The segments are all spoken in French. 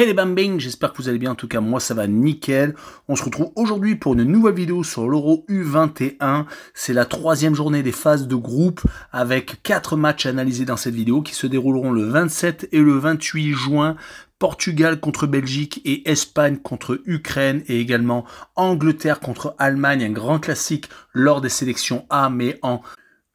Hey les bambins, j'espère que vous allez bien, en tout cas moi ça va nickel. On se retrouve aujourd'hui pour une nouvelle vidéo sur l'Euro U21. C'est la troisième journée des phases de groupe avec quatre matchs analysés dans cette vidéo qui se dérouleront le 27 et le 28 juin Portugal contre Belgique et Espagne contre Ukraine et également Angleterre contre Allemagne, un grand classique lors des sélections A mais en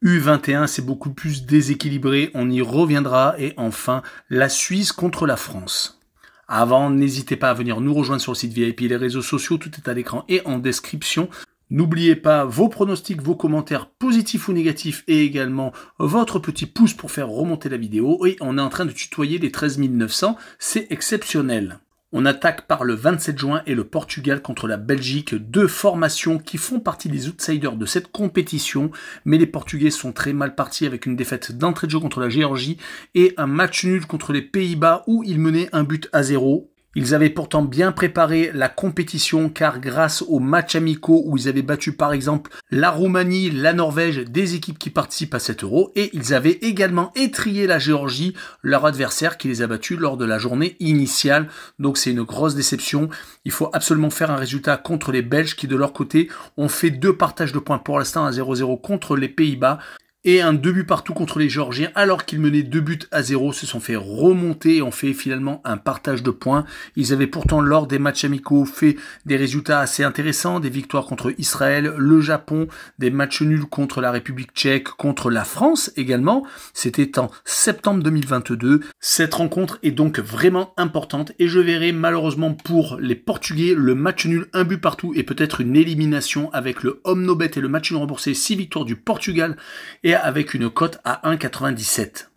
U21 c'est beaucoup plus déséquilibré, on y reviendra et enfin la Suisse contre la France. Avant, n'hésitez pas à venir nous rejoindre sur le site VIP, les réseaux sociaux, tout est à l'écran et en description. N'oubliez pas vos pronostics, vos commentaires positifs ou négatifs et également votre petit pouce pour faire remonter la vidéo. Et on est en train de tutoyer les 13 900, c'est exceptionnel. On attaque par le 27 juin et le Portugal contre la Belgique, deux formations qui font partie des outsiders de cette compétition, mais les Portugais sont très mal partis avec une défaite d'entrée de jeu contre la Géorgie et un match nul contre les Pays-Bas où ils menaient un but à zéro ils avaient pourtant bien préparé la compétition car grâce aux matchs amicaux où ils avaient battu par exemple la Roumanie, la Norvège, des équipes qui participent à cet euro et ils avaient également étrié la Géorgie, leur adversaire qui les a battus lors de la journée initiale. Donc c'est une grosse déception. Il faut absolument faire un résultat contre les Belges qui de leur côté ont fait deux partages de points pour l'instant à 0-0 contre les Pays-Bas et un deux buts partout contre les Georgiens, alors qu'ils menaient deux buts à zéro se sont fait remonter et ont fait finalement un partage de points. Ils avaient pourtant lors des matchs amicaux fait des résultats assez intéressants, des victoires contre Israël, le Japon, des matchs nuls contre la République tchèque, contre la France également. C'était en septembre 2022. Cette rencontre est donc vraiment importante et je verrai malheureusement pour les Portugais le match nul un but partout et peut-être une élimination avec le Home No et le match nul remboursé, 6 victoires du Portugal et avec une cote à 1,97.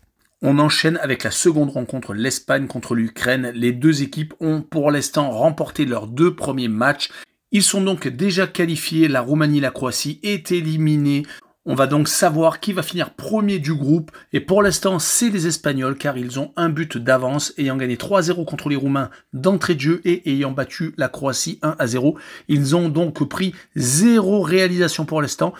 On enchaîne avec la seconde rencontre, l'Espagne contre l'Ukraine. Les deux équipes ont pour l'instant remporté leurs deux premiers matchs. Ils sont donc déjà qualifiés, la Roumanie, et la Croatie est éliminée. On va donc savoir qui va finir premier du groupe. Et pour l'instant, c'est les Espagnols car ils ont un but d'avance, ayant gagné 3-0 contre les Roumains d'entrée de jeu et ayant battu la Croatie 1-0. Ils ont donc pris zéro réalisation pour l'instant.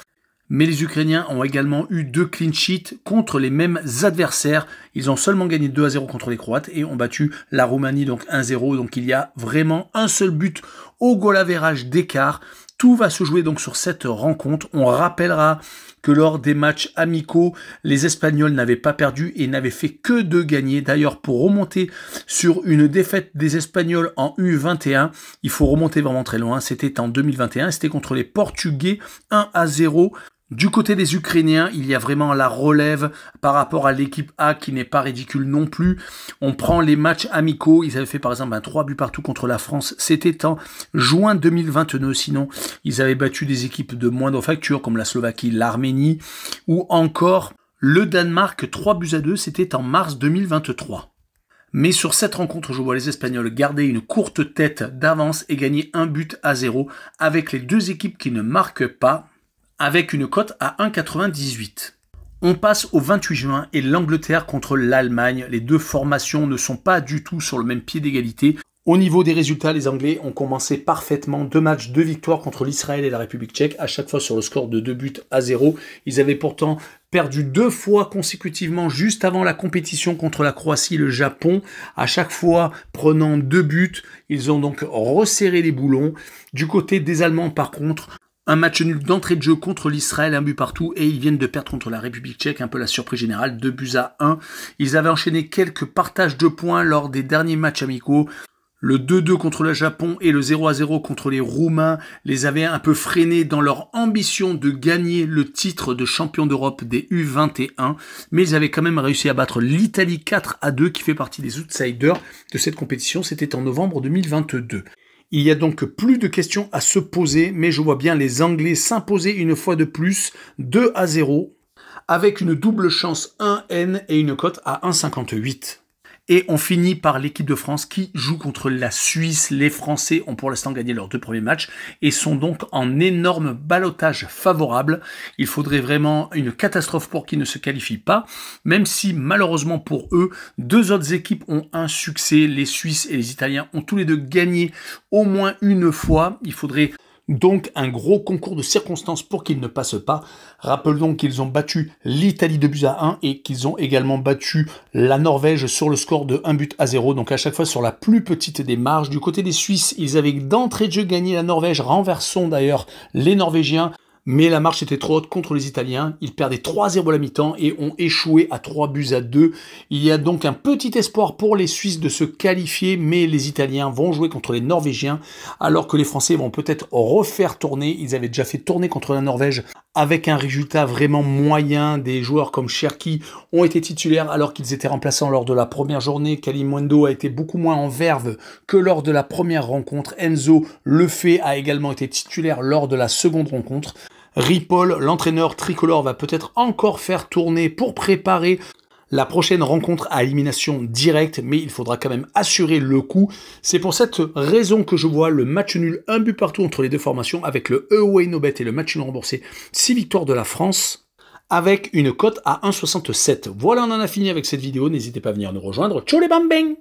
Mais les Ukrainiens ont également eu deux clean sheets contre les mêmes adversaires. Ils ont seulement gagné 2 à 0 contre les Croates et ont battu la Roumanie donc 1-0. Donc il y a vraiment un seul but au goal d'écart. Tout va se jouer donc sur cette rencontre. On rappellera que lors des matchs amicaux, les Espagnols n'avaient pas perdu et n'avaient fait que de gagner. D'ailleurs, pour remonter sur une défaite des Espagnols en U21, il faut remonter vraiment très loin. C'était en 2021, c'était contre les Portugais 1 à 0. Du côté des Ukrainiens, il y a vraiment la relève par rapport à l'équipe A qui n'est pas ridicule non plus. On prend les matchs amicaux. Ils avaient fait par exemple un 3 buts partout contre la France. C'était en juin 2022. Sinon, ils avaient battu des équipes de moindre facture comme la Slovaquie, l'Arménie ou encore le Danemark 3 buts à 2. C'était en mars 2023. Mais sur cette rencontre, je vois les Espagnols garder une courte tête d'avance et gagner un but à zéro avec les deux équipes qui ne marquent pas avec une cote à 1,98. On passe au 28 juin et l'Angleterre contre l'Allemagne. Les deux formations ne sont pas du tout sur le même pied d'égalité. Au niveau des résultats, les Anglais ont commencé parfaitement. Deux matchs, deux victoires contre l'Israël et la République tchèque, à chaque fois sur le score de 2 buts à 0. Ils avaient pourtant perdu deux fois consécutivement juste avant la compétition contre la Croatie et le Japon, à chaque fois prenant deux buts. Ils ont donc resserré les boulons. Du côté des Allemands, par contre, un match nul d'entrée de jeu contre l'Israël, un but partout, et ils viennent de perdre contre la République tchèque, un peu la surprise générale, deux buts à 1. Ils avaient enchaîné quelques partages de points lors des derniers matchs amicaux. Le 2-2 contre le Japon et le 0-0 contre les Roumains les avaient un peu freinés dans leur ambition de gagner le titre de champion d'Europe des U21, mais ils avaient quand même réussi à battre l'Italie 4 à 2 qui fait partie des outsiders de cette compétition, c'était en novembre 2022. Il n'y a donc plus de questions à se poser, mais je vois bien les Anglais s'imposer une fois de plus 2 à 0 avec une double chance 1N et une cote à 1,58. Et on finit par l'équipe de France qui joue contre la Suisse. Les Français ont pour l'instant gagné leurs deux premiers matchs et sont donc en énorme balotage favorable. Il faudrait vraiment une catastrophe pour qu'ils ne se qualifient pas, même si malheureusement pour eux, deux autres équipes ont un succès. Les Suisses et les Italiens ont tous les deux gagné au moins une fois. Il faudrait donc un gros concours de circonstances pour qu'ils ne passent pas. Rappelons qu'ils ont battu l'Italie de but à 1 et qu'ils ont également battu la Norvège sur le score de 1 but à 0. Donc à chaque fois sur la plus petite des marges. Du côté des Suisses, ils avaient d'entrée de jeu gagné la Norvège, renversons d'ailleurs les Norvégiens mais la marche était trop haute contre les Italiens. Ils perdaient 3-0 à la mi-temps et ont échoué à 3 buts à 2. Il y a donc un petit espoir pour les Suisses de se qualifier, mais les Italiens vont jouer contre les Norvégiens, alors que les Français vont peut-être refaire tourner. Ils avaient déjà fait tourner contre la Norvège avec un résultat vraiment moyen. Des joueurs comme Cherki ont été titulaires alors qu'ils étaient remplaçants lors de la première journée. Kalimundo a été beaucoup moins en verve que lors de la première rencontre. Enzo Lefebvre a également été titulaire lors de la seconde rencontre. Ripoll, l'entraîneur tricolore, va peut-être encore faire tourner pour préparer la prochaine rencontre à élimination directe, mais il faudra quand même assurer le coup. C'est pour cette raison que je vois le match nul, un but partout entre les deux formations, avec le away no et le match nul remboursé, 6 victoires de la France avec une cote à 1,67. Voilà, on en a fini avec cette vidéo. N'hésitez pas à venir nous rejoindre. Ciao les bambins